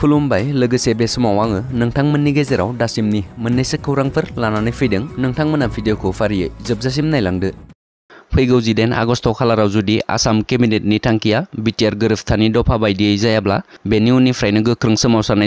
Kulumbai lagu sebe semua wange nengtang menigezero dasimni meni se kurang per lanane fideng nengtang menam video ko varie jeb zasim nai langde. Pegau ziden agosto kalara zudi asam kemenet ni tangkia bitiar gerif tani dopa bai bla beniu ni frene ge kreng semau sana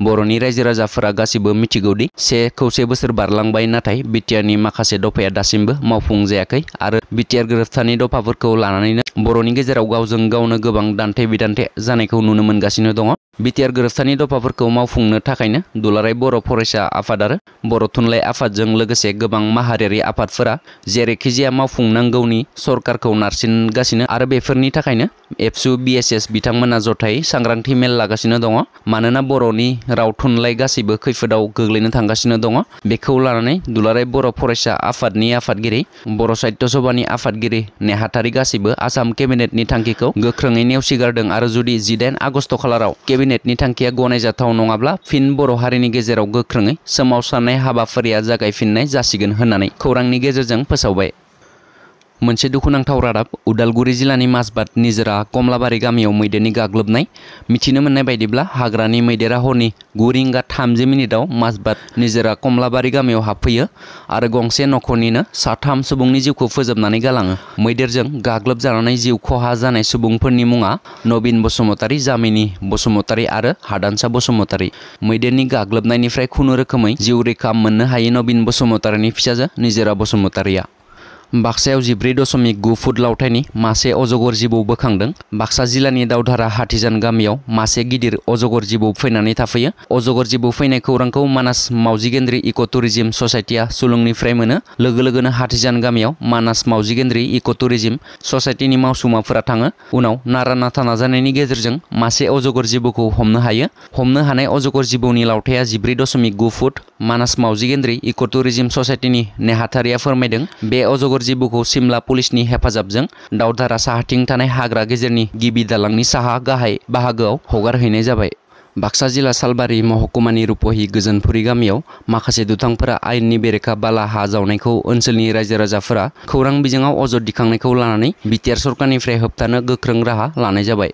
boroni rezi fraga si be gaudi se kau se bayi natai bitiar ni makase dopa ya dasim be mau fung zaya kai are bitiar gerif tani dopa berkau lanane ni boroni ge zera gau na ge bang dan te bidan te zane nunu men gasino dongo BTR gerasani do paper kau mau fungsi takainya dolarai boro poresa afadar बर' थुनलाइ आफादजों लोगोसे गोबां माहारियारि आफादफोरा जेरैखिजाया मावफुंनांगौनि सरकारखौ नारसिनगासिनो आरो बेफोरनि थाखायनो एबसु बिएसएस बिथांमोना जथायै सांग्रांथि मेल लागासिनो दङ मानोना बर'नि राव थुनलाइ गासैबो खैफोदाव गोग्लैनो थांगासिनो दङ बेखौ लानानै दुलाराय बर' फरायसा आफादनि आफादगिरि बर' साहित्य सभानि आफादगिरि नेहाथारि गासैबो आसाम केबिनेटनि थांखिखौ गोख्रोङै नेवसिगारदों आरो जुदि जिदाइन आगस्ट खालाराव केबिनेटनि थांखिया गनायजाथाव नङाब्ला फिन बर' हारिनि गेजेराव गोख्रोङै सोमावसारनाय हाबाफारिया जागायफिन्नाय जासिगोन होन्नानै खौरांनि गेजेरजों फोसावबाय मोनसे दुखुनांथाव रादाब उदालगुरि जिल्लानि माजबाद निजरा कमलाबारि गामियाव मैदेरनि गाग्लोबनाय मिथिनो मोननाय बायदिब्ला हाग्रानि मैदेरा हरनि गु रिंगा थामजि मिनिटआव माजबाद निजरा कमलाबारि गामियाव हाबफैयो आरो गंसे न'खरनिनो साथाम सुबुंनि जिउखौ फोजोबनानै गालाङो मैदेरजों गाग्लोब जानानै जिउ खहा जानाय सुबुंफोरनि मुङा नबिन बसुमतारि जामिनि बसुमतारि आरो हादानसा बसुमतारि मैदेरनि गाग्लोबनायनिफ्राय खुनुरोखोमै जिउ रैखा मोननो हायै नबिन बसुमतारिनि फिसाजो निजोरा बसुमतारिया Baksa uji bredo somi gufud laut ini masih ozogor Baksa zila ni daud hara hati zan gam yau masih gidir ozogor jibu fena ni tafaya. Ozogor jibu manas mau zigendri ikoturizim sosetia sulung ni frame na. Lega lega na hati zan manas mau zigendri ikoturizim sosetia ni mau suma fratanga. Unau nara na tana zan ini gezer jeng masih ozogor jibu ku homna haya. Homna hana ozogor ni laut haya zibredo manas mau zigendri ikoturizim sosetia ni ne hatari afer medeng be ozogor. मुफुर सिमला पुलिसनि हेफाजाबजों दावधारा साहाथिं थानाय हाग्रा गेजेरनि गिबि दालांनि साहा गाहाय बाहागोआव हगारहैनाय जाबाय बाक्सा जिल्ला सालबारि महकुमानि रुपहि गोजोनफुरि गामियाव माखासे दुथांफोरा आयेननि बेरेखा बाला हा जावनायखौ ओनसोलनि रायजो राजाफोरा खौरां बिजोङाव अजद दिखांनायखौ लानानै बिटिआर सरकारनिफ्राय होबथानो गोख्रों राहा लानाय जाबाय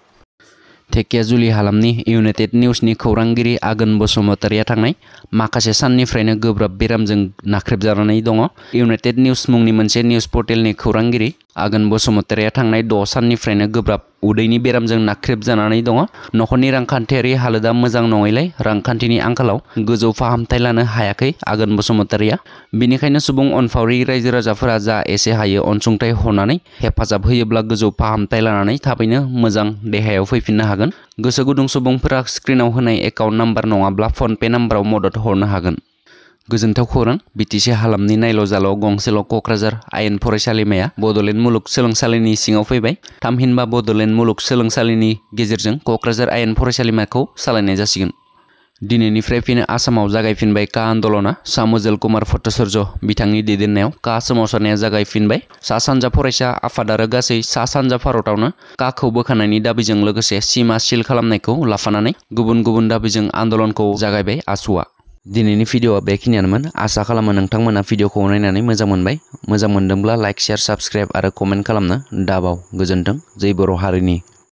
टेकिया जुलि हालामनि इउनाइटेड निउसनि खौरांगिरि आगोन बसुमतारिया थांनाय माखासे साननिफ्रायनो गोब्राब बेरामजों नाख्रेबजानानै दङ इउनाइटेड निउस मुंनि मोनसे निउस पर्टेलनि खौरांगिरि आगोन बसुमतारिया थांनाय द' साननिफ्रायनो गोब्राब उदैनि बेरामजों नाख्रेब जानानै दङ न'खरनि रांखान्थियारि हालोदा मोजां नङैलाय रांखान्थिनि आंखालाव गोजौ फाहामथाय लानो हायाखै आगोन बसुमतारिया बेनिखायनो सुबुं अनफावरि रायजो राजाफोरा जा एसे हायो अनसुंथाइ हरनानै हेफाजाब होयोब्ला गोजौ फाहामथाय लानानै थाबैनो मोजां देहायाव फैफिननो हागोन गोसो गुदुं सुबुंफोरा स्क्रिनाव होनाय एकाउन्ट नाम्बार नङाब्ला फनपे नाम्बाराव मदद हरनो हागोन गोजोन्थाव खौरां बिटिसि हालामनि नायल' जाल' गंसेल' क'क्राझार आयेन फरायसालिमाया बड'लेण्ड मुलुग सोलोंसालिनि सिङाव फैबाय थामहिनबा बड'लेण्ड मुलुग सोलोंसालिनि गेजेरजों क'क्राझार आयेन फरायसालिमाखौ सालायनाय जासिगोन दिनैनिफ्राय फिन आसामाव जागायफिनबाय का आन्दलना सामुजेल कुमार भट्टाचार्य बिथांनि दैदेननायाव का सोमावसारनाया जागायफिनबाय सा सानजा फरायसा आफाद आरो गासै सा सानजा भारतावनो काखौ बोखानायनि दाबिजों लोगोसे सिमा सिल खालामनायखौ लाफानानै गुबुन गुबुन दाबिजों आन्दलनखौ जागायबाय आसुआ Dini ini video abekin ya teman. Asa kalau menentang mana video kono ini maza mandai, maza mandem like, share, subscribe, ada komen kalau mana, dabau, gajendeng, jadi baru hari ini.